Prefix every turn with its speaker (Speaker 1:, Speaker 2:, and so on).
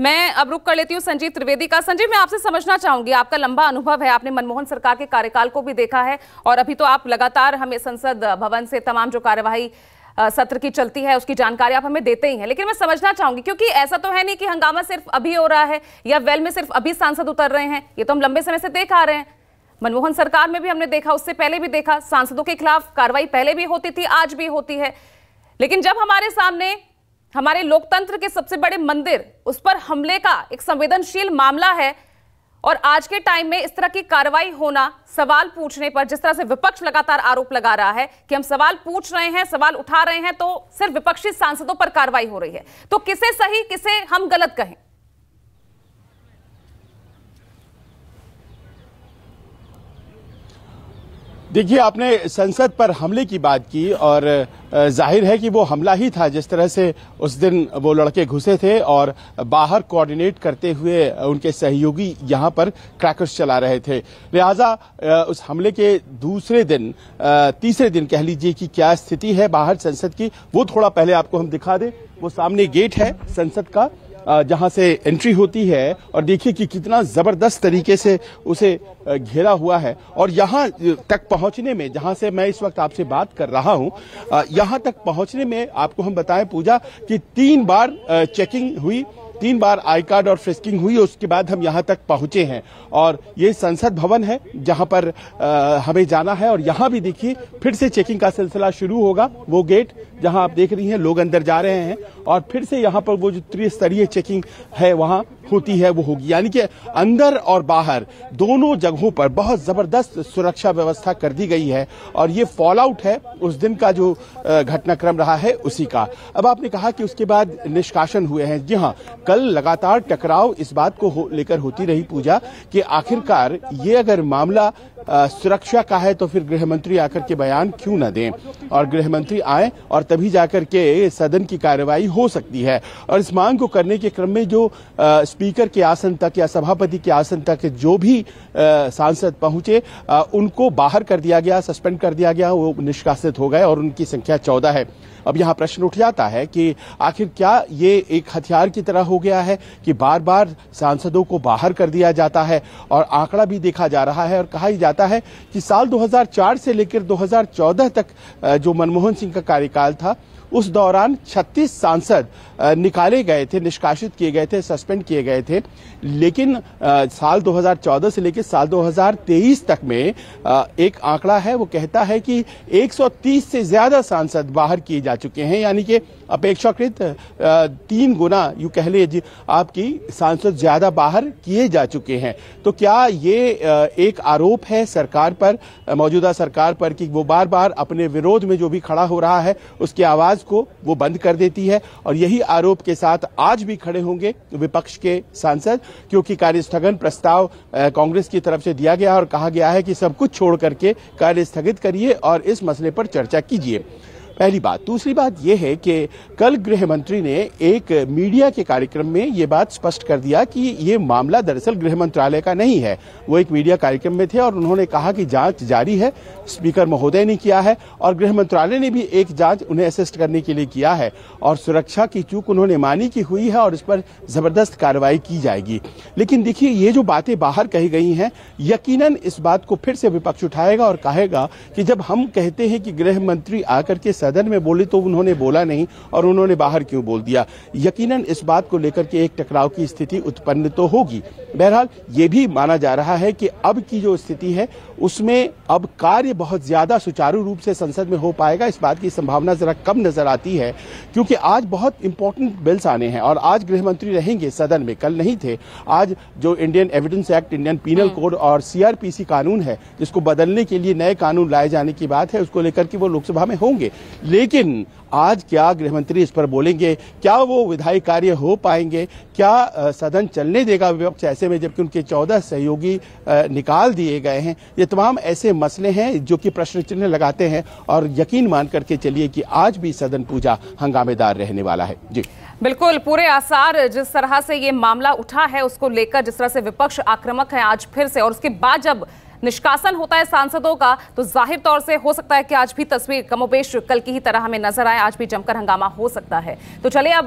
Speaker 1: मैं अब रुक कर लेती हूँ संजीव त्रिवेदी का संजीव मैं आपसे समझना चाहूंगी आपका लंबा अनुभव है आपने मनमोहन सरकार के कार्यकाल को भी देखा है और अभी तो आप लगातार हमें संसद भवन से तमाम जो कार्यवाही सत्र की चलती है उसकी जानकारी आप हमें देते ही हैं लेकिन मैं समझना चाहूंगी क्योंकि ऐसा तो है नहीं कि हंगामा सिर्फ अभी हो रहा है या वेल में सिर्फ अभी सांसद उतर रहे हैं ये तो हम लंबे समय से देख आ रहे हैं मनमोहन सरकार में भी हमने देखा उससे पहले भी देखा सांसदों के खिलाफ कार्रवाई पहले भी होती थी आज भी होती है लेकिन जब हमारे सामने हमारे लोकतंत्र के सबसे बड़े मंदिर उस पर हमले का एक संवेदनशील मामला है और आज के टाइम में इस तरह की कार्रवाई होना सवाल पूछने पर जिस तरह से विपक्ष लगातार आरोप लगा रहा है कि हम सवाल पूछ रहे हैं सवाल उठा रहे हैं तो सिर्फ विपक्षी सांसदों पर कार्रवाई हो रही है तो किसे सही किसे हम गलत कहें
Speaker 2: देखिए आपने संसद पर हमले की बात की और जाहिर है कि वो हमला ही था जिस तरह से उस दिन वो लड़के घुसे थे और बाहर कोऑर्डिनेट करते हुए उनके सहयोगी यहां पर क्रैकर्स चला रहे थे लिहाजा उस हमले के दूसरे दिन तीसरे दिन कह लीजिए कि क्या स्थिति है बाहर संसद की वो थोड़ा पहले आपको हम दिखा दें वो सामने गेट है संसद का जहां से एंट्री होती है और देखिए कि कितना ज़बरदस्त तरीके से उसे घेरा हुआ है और यहां तक पहुंचने में जहां से मैं इस वक्त आपसे बात कर रहा हूं यहां तक पहुंचने में आपको हम बताएं पूजा कि तीन बार चेकिंग हुई तीन बार आई कार्ड और फ्रिस्किंग हुई उसके बाद हम यहाँ तक पहुंचे हैं और ये संसद भवन है जहाँ पर आ, हमें जाना है और यहाँ भी देखिए फिर से चेकिंग का सिलसिला शुरू होगा वो गेट जहाँ आप देख रही हैं लोग अंदर जा रहे हैं और फिर से यहाँ पर वो जो त्रिस्तरीय चेकिंग है वहाँ होती है वो होगी यानी कि अंदर और बाहर दोनों जगहों पर बहुत ज़बरदस्त सुरक्षा व्यवस्था कर दी गई है और ये फॉल आउट है उस दिन का जो घटनाक्रम रहा है उसी का अब आपने कहा कि उसके बाद निष्कासन हुए हैं जी हाँ कल लगातार टकराव इस बात को लेकर होती रही पूजा कि आखिरकार ये अगर मामला सुरक्षा का है तो फिर गृह मंत्री आकर के बयान क्यों ना दें और गृह मंत्री आए और तभी जाकर के सदन की कार्यवाही हो सकती है और इस मांग को करने के क्रम में जो आ, स्पीकर के आसन तक या सभापति के आसन तक जो भी आ, सांसद पहुंचे आ, उनको बाहर कर दिया गया सस्पेंड कर दिया गया वो निष्कासित हो गए और उनकी संख्या चौदह है अब यहाँ प्रश्न उठ जाता है कि आखिर क्या ये एक हथियार की तरह हो गया है कि बार बार सांसदों को बाहर कर दिया जाता है और आंकड़ा भी देखा जा रहा है और कहा ही जाता जाता है कि साल 2004 से लेकर 2014 तक जो मनमोहन सिंह का कार्यकाल था उस दौरान 36 सांसद निकाले गए थे निष्कासित किए गए थे सस्पेंड किए गए थे लेकिन साल 2014 से लेकर साल 2023 तक में एक आंकड़ा है वो कहता है कि 130 से ज्यादा सांसद बाहर किए जा चुके हैं यानी कि अपेक्षाकृत तीन गुना यू कह लीजिए आपकी सांसद ज्यादा बाहर किए जा चुके हैं तो क्या ये एक आरोप है सरकार पर मौजूदा सरकार पर कि वो बार बार अपने विरोध में जो भी खड़ा हो रहा है उसकी आवाज को वो बंद कर देती है और यही आरोप के साथ आज भी खड़े होंगे विपक्ष के सांसद क्योंकि कार्य स्थगन प्रस्ताव कांग्रेस की तरफ से दिया गया और कहा गया है कि सब कुछ छोड़ करके कार्य स्थगित करिए और इस मसले पर चर्चा कीजिए पहली बात दूसरी बात यह है कि कल गृह मंत्री ने एक मीडिया के कार्यक्रम में ये बात स्पष्ट कर दिया कि ये मामला दरअसल गृह मंत्रालय का नहीं है वो एक मीडिया कार्यक्रम में थे और उन्होंने कहा कि जांच जारी है स्पीकर महोदय ने किया है और गृह मंत्रालय ने भी एक जांच उन्हें असिस्ट करने के लिए किया है और सुरक्षा की चूक उन्होंने मानी की हुई है और इस पर जबरदस्त कार्रवाई की जाएगी लेकिन देखिए ये जो बातें बाहर कही गई हैं यकीनन इस बात को फिर से विपक्ष उठाएगा और कहेगा कि जब हम कहते हैं कि गृह मंत्री आकर के सदन में बोली तो उन्होंने बोला नहीं और उन्होंने बाहर क्यों बोल दिया यकीनन इस बात को लेकर के एक टकराव की स्थिति उत्पन्न तो होगी बहरहाल ये भी माना जा रहा है कि अब की जो स्थिति है उसमें अब कार्य बहुत ज्यादा सुचारू रूप से संसद में हो पाएगा इस बात की संभावना जरा कम नजर आती है क्योंकि आज बहुत इंपॉर्टेंट बिल्स आने हैं और आज गृह मंत्री रहेंगे सदन में कल नहीं थे आज जो Indian evidence act Indian penal code और सीआरपीसी कानून है जिसको बदलने के लिए नए कानून लाए जाने की बात है उसको लेकर के वो लोकसभा में होंगे लेकिन आज क्या गृहमंत्री इस पर बोलेंगे क्या वो विधायी कार्य हो पाएंगे क्या सदन चलने देगा विपक्ष ऐसे में जबकि उनके चौदह सहयोगी निकाल दिए गए हैं ये तमाम ऐसे मसले हैं जो कि प्रश्न चिन्ह लगाते हैं और यकीन मान करके चलिए कि आज भी सदन पूजा हंगामेदार रहने वाला है जी
Speaker 1: बिल्कुल पूरे आसार जिस तरह से ये मामला उठा है उसको लेकर जिस तरह से विपक्ष आक्रामक है आज फिर से और उसके बाद जब निष्कासन होता है सांसदों का तो जाहिर तौर से हो सकता है कि आज भी तस्वीर कमोबेश कल की ही तरह हमें नजर आए आज भी जमकर हंगामा हो सकता है तो चले अब